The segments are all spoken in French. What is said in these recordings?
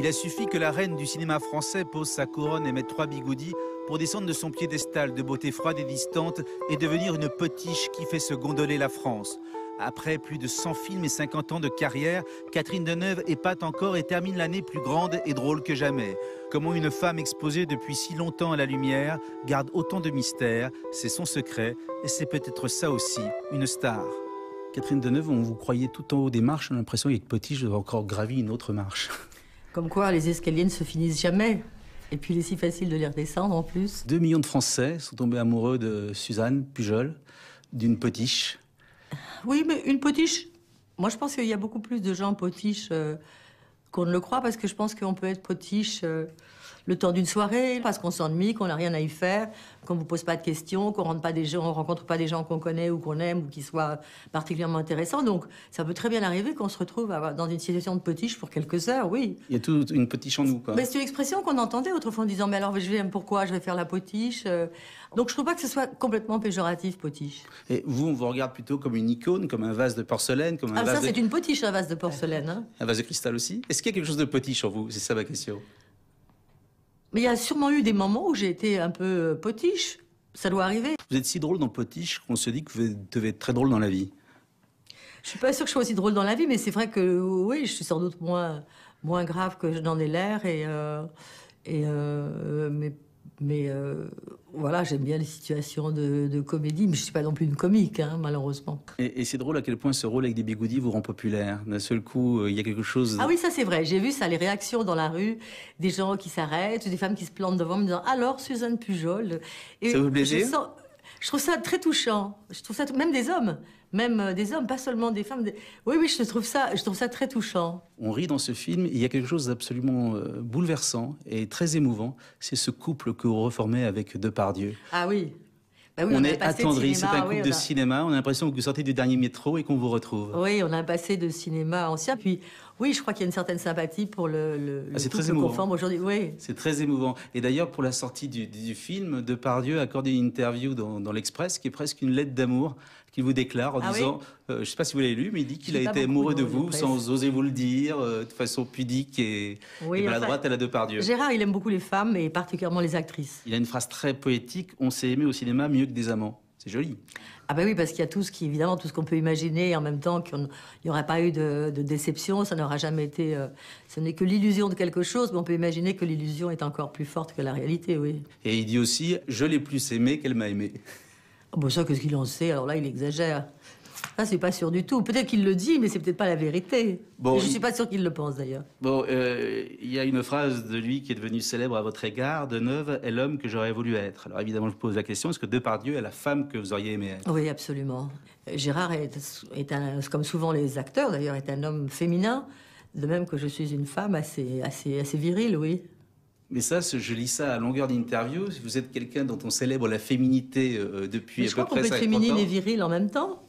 Il a suffi que la reine du cinéma français pose sa couronne et mette trois bigoudis pour descendre de son piédestal de beauté froide et distante et devenir une potiche qui fait se gondoler la France. Après plus de 100 films et 50 ans de carrière, Catherine Deneuve épate encore et termine l'année plus grande et drôle que jamais. Comment une femme exposée depuis si longtemps à la lumière garde autant de mystères, c'est son secret et c'est peut-être ça aussi, une star. Catherine Deneuve, on vous croyait tout en haut des marches, on a l'impression qu'avec Potiche, doit encore gravir une autre marche. Comme quoi, les escaliers ne se finissent jamais. Et puis, il est si facile de les redescendre en plus. Deux millions de Français sont tombés amoureux de Suzanne Pujol, d'une potiche. Oui, mais une potiche. Moi, je pense qu'il y a beaucoup plus de gens potiches euh, qu'on ne le croit, parce que je pense qu'on peut être potiche. Euh, le temps d'une soirée, parce qu'on s'ennuie, qu'on n'a rien à y faire, qu'on ne vous pose pas de questions, qu'on ne rencontre pas des gens qu'on connaît ou qu'on aime ou qui soient particulièrement intéressants. Donc ça peut très bien arriver qu'on se retrouve dans une situation de potiche pour quelques heures, oui. Il y a toute une potiche en nous, quoi. Mais c'est une expression qu'on entendait autrefois en disant Mais alors, je vais, pourquoi je vais faire la potiche euh. Donc je ne trouve pas que ce soit complètement péjoratif, potiche. Et vous, on vous regarde plutôt comme une icône, comme un vase de porcelaine, comme un ah, ça, c'est une potiche, un vase de porcelaine. Hein. Un vase de cristal aussi. Est-ce qu'il y a quelque chose de potiche en vous C'est ça ma question. Mais il y a sûrement eu des moments où j'ai été un peu euh, potiche. Ça doit arriver. Vous êtes si drôle dans potiche qu'on se dit que vous devez être très drôle dans la vie. Je suis pas sûre que je sois aussi drôle dans la vie, mais c'est vrai que oui, je suis sans doute moins, moins grave que je n'en ai l'air. Et, euh, et euh, mais mais euh, voilà, j'aime bien les situations de, comédie, mais je ne suis pas non plus une comique, hein, malheureusement. Et, c'est drôle à quel point ce rôle avec des bigoudis vous rend populaire. D'un seul coup, euh, il y a quelque chose. Ah oui, ça c'est vrai. J'ai vu ça, les réactions dans la rue, des gens qui s'arrêtent, des femmes qui se plantent devant me disant Alors, Suzanne Pujol. Euh, et ça vous je trouve ça très touchant. Je trouve ça même des hommes, même euh, des hommes, pas seulement des femmes. Oui, oui, je trouve ça, je trouve ça très touchant. On rit dans ce film. Il y a quelque chose d'absolument euh, bouleversant et très émouvant. C'est ce couple que vous reformez avec Depardieu. Ah oui. Bah on, est attendri, c'est un coup de cinéma, on a l'impression que vous sortez du dernier métro et qu'on vous retrouve. Oui, on a un passé de cinéma ancien, puis oui, je crois qu'il y a une certaine sympathie pour le, le, ah, très conforme aujourd'hui. Oui. C'est très émouvant. Et d'ailleurs, pour la sortie du, film, Depardieu a accordé une interview dans, l'Express qui est presque une lettre d'amour qu'il vous déclare en ah disant, euh, je ne sais pas si vous l'avez lu, mais il dit qu'il a été amoureux de, vous sans oser vous le dire, euh, de façon pudique et, maladroite à la Depardieu. Gérard, il aime beaucoup les femmes et particulièrement les actrices. Il a une phrase très poétique, on s'est aimé au cinéma mieux des amants. C'est joli. Ah ben oui, parce qu'il y a tout ce qui, évidemment, tout ce qu'on peut imaginer, et en même temps qu'il n'y aurait pas eu de, déception, ça n'aura jamais été... Euh, ce n'est que l'illusion de quelque chose, mais on peut imaginer que l'illusion est encore plus forte que la réalité, oui. Et il dit aussi, je l'ai plus aimée qu'elle m'a aimé. Ah bon, ça, qu'est-ce qu'il en sait Alors là, il exagère. Ça, c'est pas sûr du tout. Peut-être qu'il le dit, mais c'est peut-être pas la vérité. Bon, je suis pas sûr qu'il le pense d'ailleurs. Bon, euh, il y a une phrase de lui qui est devenue célèbre à votre égard. De Neuve est l'homme que j'aurais voulu être. Alors évidemment, je pose la question est-ce que Depardieu est la femme que vous auriez aimé être Oui, absolument. Gérard est, comme souvent les acteurs d'ailleurs, est un homme féminin, de même que je suis une femme assez, assez, assez virile, oui. Mais ça, je lis ça à longueur d'interview. Vous êtes quelqu'un dont on célèbre la féminité euh, depuis à Je crois qu'on peut être féminine et virile en même temps.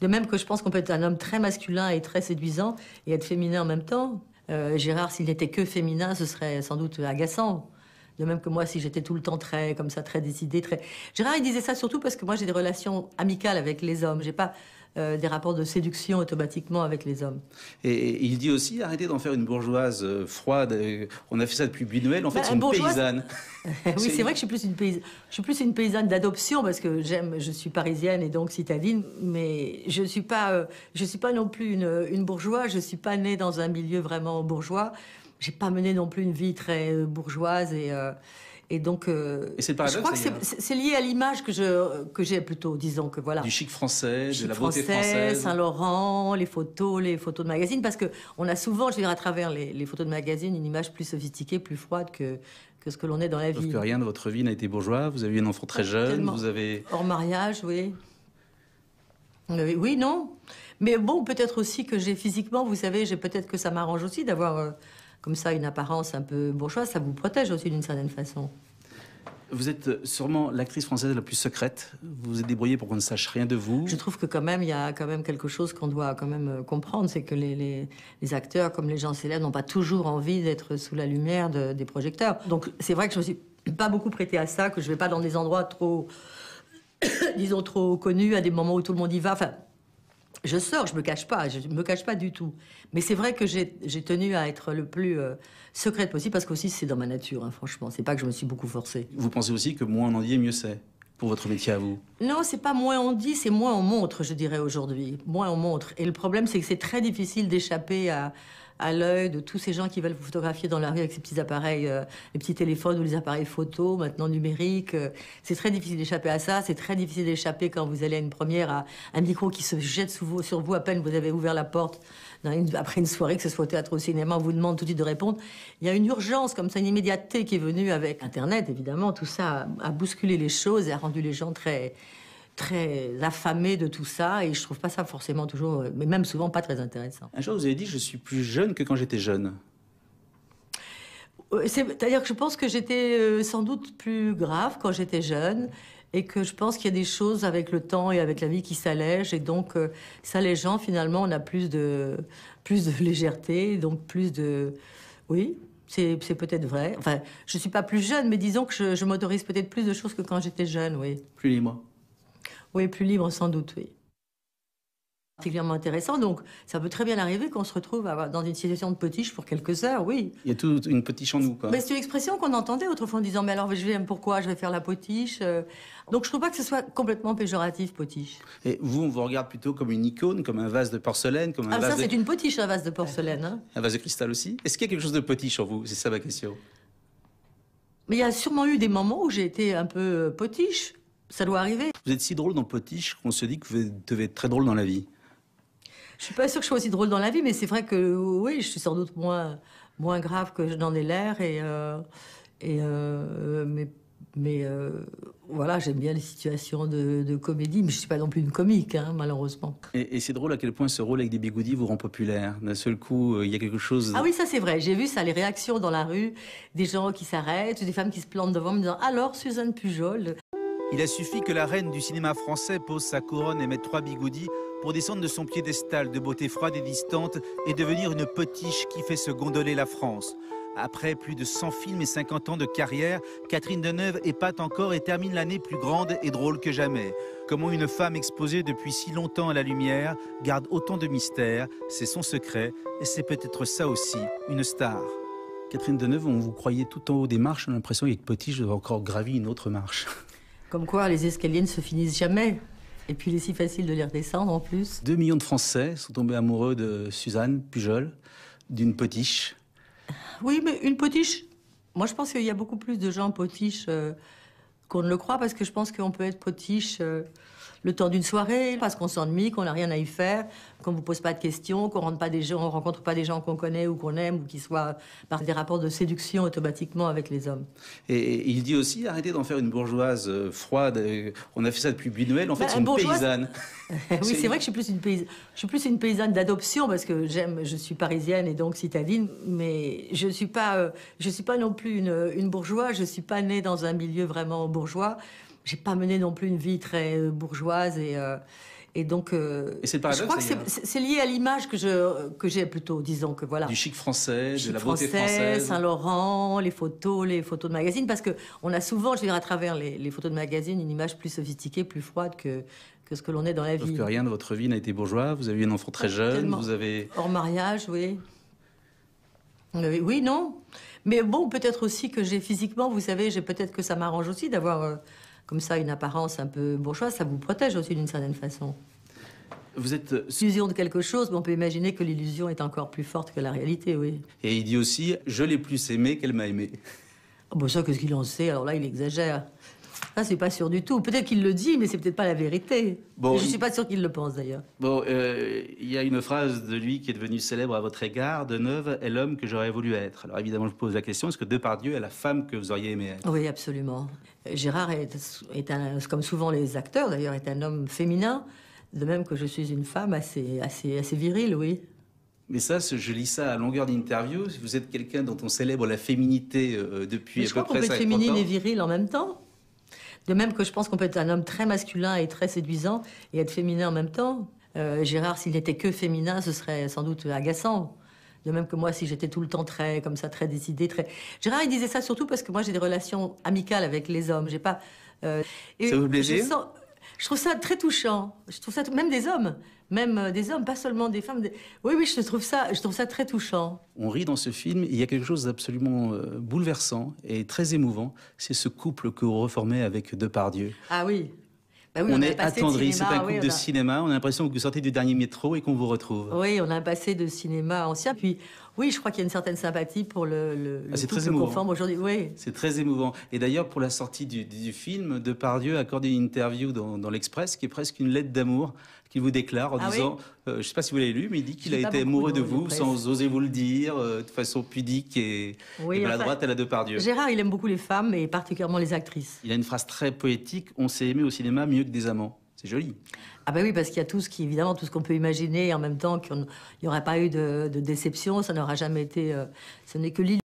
De même que je pense qu'on peut être un homme très masculin et très séduisant et être féminin en même temps. Euh, Gérard, s'il n'était que féminin, ce serait sans doute agaçant. De même que moi, si j'étais tout le temps très, comme ça, très décidé, très. Gérard, il disait ça surtout parce que moi, j'ai des relations amicales avec les hommes. J'ai pas euh, des rapports de séduction automatiquement avec les hommes. Et, il dit aussi arrêtez d'en faire une bourgeoise euh, froide. Euh, on a fait ça depuis Buñuel. En bah, fait, c'est une paysanne. oui, c'est vrai que je suis plus une paysanne. Je suis plus une paysanne d'adoption parce que j'aime. Je suis parisienne et donc citadine, mais je suis pas. je suis pas non plus une, une bourgeoise. Je suis pas née dans un milieu vraiment bourgeois. J'ai pas mené non plus une vie très bourgeoise et. Et donc, euh, je crois que c'est lié à l'image que je que j'ai plutôt, disons que voilà. Du chic français, de la beauté française, Saint Laurent, les photos, les photos de magazines, parce que on a souvent, je veux dire, à travers les, photos de magazines, une image plus sophistiquée, plus froide que que ce que l'on est dans la Sauf que rien de votre vie n'a été bourgeois. Vous avez eu un enfant très jeune. Vous avez hors mariage, oui. Oui, non. Mais bon, peut-être aussi que j'ai physiquement, vous savez, j'ai peut-être que ça m'arrange aussi d'avoir euh, comme ça une apparence un peu bourgeoise, ça vous protège aussi d'une certaine façon. Vous êtes sûrement l'actrice française la plus secrète. Vous vous êtes débrouillée pour qu'on ne sache rien de vous. Je trouve que quand même, il y a quand même quelque chose qu'on doit quand même euh, comprendre, c'est que les, acteurs, comme les gens célèbres, n'ont pas toujours envie d'être sous la lumière des projecteurs. Donc c'est vrai que je me suis pas beaucoup prêtée à ça, que je vais pas dans des endroits trop, disons, trop connus, à des moments où tout le monde y va. Enfin, je sors, je me cache pas, je me cache pas du tout. Mais c'est vrai que j'ai tenu à être le plus euh, secrète possible parce qu'aussi c'est dans ma nature, hein, franchement. C'est pas que je me suis beaucoup forcée. Vous pensez aussi que moins on en dit, mieux c'est pour votre métier à vous Non, c'est pas moins on dit, c'est moins on montre, je dirais aujourd'hui. Moins on montre. Et le problème, c'est que c'est très difficile d'échapper à, à l'œil de tous ces gens qui veulent vous photographier dans la rue avec ces petits appareils, euh, les petits téléphones ou les appareils photo, maintenant numériques. Euh, c'est très difficile d'échapper à ça. C'est très difficile d'échapper quand vous allez à une première, à un micro qui se jette sous vous, sur vous à peine vous avez ouvert la porte après une soirée, que ce soit au théâtre ou au cinéma, on vous demande tout de suite de répondre. Il y a une urgence comme ça, une immédiateté qui est venue avec Internet, évidemment. Tout ça a bousculé les choses et a rendu les gens très très affamé de tout ça et je trouve pas ça forcément toujours, euh, mais même souvent pas très intéressant. Un jour, vous avez dit, je suis plus jeune que quand j'étais jeune. Euh, c'est-à-dire que je pense que j'étais euh, sans doute plus grave quand j'étais jeune et que je pense qu'il y a des choses avec le temps et avec la vie qui s'allègent et donc les s'allégeant finalement on a plus de plus de légèreté donc plus de oui c'est peut-être vrai enfin je suis pas plus jeune mais disons que je, je m'autorise peut-être plus de choses que quand j'étais jeune oui plus mois oui, plus libre sans doute, oui. Particulièrement intéressant, donc ça peut très bien arriver qu'on se retrouve dans une situation de potiche pour quelques heures, oui. Il y a toute une potiche en nous, quoi. c'est une expression qu'on entendait autrefois en disant Mais alors, je vais, pourquoi je vais faire la potiche euh. Donc je trouve pas que ce soit complètement péjoratif, potiche. Et vous, on vous regarde plutôt comme une icône, comme un vase de porcelaine, comme un ah, vase. ça, c'est une potiche, un vase de porcelaine. Hein. Un vase de cristal aussi Est-ce qu'il y a quelque chose de potiche en vous C'est ça ma question. Mais il y a sûrement eu des moments où j'ai été un peu euh, potiche. Ça doit arriver. Vous êtes si drôle dans Potiche qu'on se dit que vous devez être très drôle dans la vie. Je suis pas sûre que je sois aussi drôle dans la vie, mais c'est vrai que oui, je suis sans doute moins, moins grave que je n'en ai l'air. Et, euh, et euh, mais, euh, voilà, j'aime bien les situations de, comédie, mais je suis pas non plus une comique, hein, malheureusement. Et, et c'est drôle à quel point ce rôle avec des bigoudis vous rend populaire. D'un seul coup, il y a quelque chose. Ah oui, ça c'est vrai. J'ai vu ça, les réactions dans la rue, des gens qui s'arrêtent, des femmes qui se plantent devant me disant Alors, Suzanne Pujol, il a suffi que la reine du cinéma français pose sa couronne et mette trois bigoudis pour descendre de son piédestal de beauté froide et distante et devenir une potiche qui fait se gondoler la France. Après plus de 100 films et 50 ans de carrière, Catherine Deneuve épate encore et termine l'année plus grande et drôle que jamais. Comment une femme exposée depuis si longtemps à la lumière garde autant de mystères, c'est son secret et c'est peut-être ça aussi, une star. Catherine Deneuve, on vous croyait tout en haut des marches, on a l'impression qu'avec Potiche, je dois encore gravir une autre marche. Comme quoi, les escaliers ne se finissent jamais. Et puis, il est si facile de les redescendre en plus. Deux millions de Français sont tombés amoureux de Suzanne Pujol, d'une potiche. Oui, mais une potiche. Moi, je pense qu'il y a beaucoup plus de gens potiches euh, qu'on ne le croit, parce que je pense qu'on peut être potiche. Euh, le temps d'une soirée, parce qu'on s'ennuie, qu'on n'a rien à y faire, qu'on ne vous pose pas de questions, qu'on ne rencontre pas des gens qu'on connaît ou qu'on aime ou qui soient par bah, des rapports de séduction automatiquement avec les hommes. Et il dit aussi arrêtez d'en faire une bourgeoise euh, froide. Euh, on a fait ça depuis Buñuel. En bah, fait, c'est une paysanne. oui, c'est vrai que je suis plus une paysanne. Je suis plus une paysanne d'adoption parce que j'aime. Je suis parisienne et donc citadine, mais je suis pas. Euh, je suis pas non plus une, une bourgeoise. Je suis pas née dans un milieu vraiment bourgeois j'ai pas mené non plus une vie très euh, bourgeoise et euh, et donc euh, c'est je crois que c'est lié à l'image que je que j'ai plutôt disons que voilà du chic français de la beauté français, française Saint Laurent les photos les photos de magazines parce que on a souvent je dirais à travers les, photos de magazines une image plus sophistiquée plus froide que que ce que l'on est dans la Sauf Parce que rien de votre vie n'a été bourgeois. Vous avez eu un enfant très jeune. Vous avez hors mariage, oui. Oui, non. Mais bon, peut-être aussi que j'ai physiquement, vous savez, j'ai peut-être que ça m'arrange aussi d'avoir comme ça une apparence un peu bourgeoise, ça vous protège aussi d'une certaine façon. Vous êtes. L'illusion euh, de quelque chose, mais on peut imaginer que l'illusion est encore plus forte que la réalité, oui. Et il dit aussi Je l'ai plus aimée qu'elle m'a aimée. Ah, bon, ça, qu'est-ce qu'il en sait Alors là, il exagère. Ça, c'est pas sûr du tout. Peut-être qu'il le dit, mais c'est peut-être pas la vérité. Bon, je suis pas sûr qu'il le pense d'ailleurs. Bon, euh, il y a une phrase de lui qui est devenue célèbre à votre égard. de Neuve, « est l'homme que j'aurais voulu être. Alors évidemment, je vous pose la question est-ce que Depardieu est la femme que vous auriez aimé être Oui, absolument. Gérard est, comme souvent les acteurs d'ailleurs, est un homme féminin, de même que je suis une femme assez, assez, assez virile, oui. Mais ça, je lis ça à longueur d'interview. Vous êtes quelqu'un dont on célèbre la féminité euh, depuis à peu près 50 Je crois qu'on peut être féminine et virile en même temps. De même que je pense qu'on peut être un homme très masculin et très séduisant et être féminin en même temps. Euh, Gérard, s'il n'était que féminin, ce serait sans doute agaçant. De même que moi, si j'étais tout le temps très, comme ça, très décidé, très. Gérard, il disait ça surtout parce que moi, j'ai des relations amicales avec les hommes. J'ai pas. Euh, et ça je trouve ça très touchant. Je trouve ça même des hommes, même euh, des hommes, pas seulement des femmes. Oui, oui, je trouve ça, je trouve ça très touchant. On rit dans ce film. Il y a quelque chose d'absolument euh, bouleversant et très émouvant. C'est ce couple que vous reformez avec Depardieu. Ah oui. Bah on, est attendri, c'est un couple de cinéma. On a l'impression que vous sortez du dernier métro et qu'on vous retrouve. Oui, on a un passé de cinéma ancien. Puis, oui, je crois qu'il y a une certaine sympathie pour le, le, ah, le très conforme aujourd'hui. Oui. C'est très émouvant. Et d'ailleurs, pour la sortie du, film, Depardieu a accordé une interview dans l'Express qui est presque une lettre d'amour qu'il vous déclare en ah disant, euh, je ne sais pas si vous l'avez lu, mais il dit qu'il a été amoureux de vous sans oser vous le dire, euh, de façon pudique et, oui, la droite à la Depardieu. Gérard, il aime beaucoup les femmes et particulièrement les actrices. Il a une phrase très poétique, on s'est aimé au cinéma mieux que des amants. C'est joli. Ah ben oui, parce qu'il y a tout ce qui, évidemment, tout ce qu'on peut imaginer, et en même temps qu'il n'y aurait pas eu de, déception, ça n'aura jamais été... Euh, ce n'est que l'île.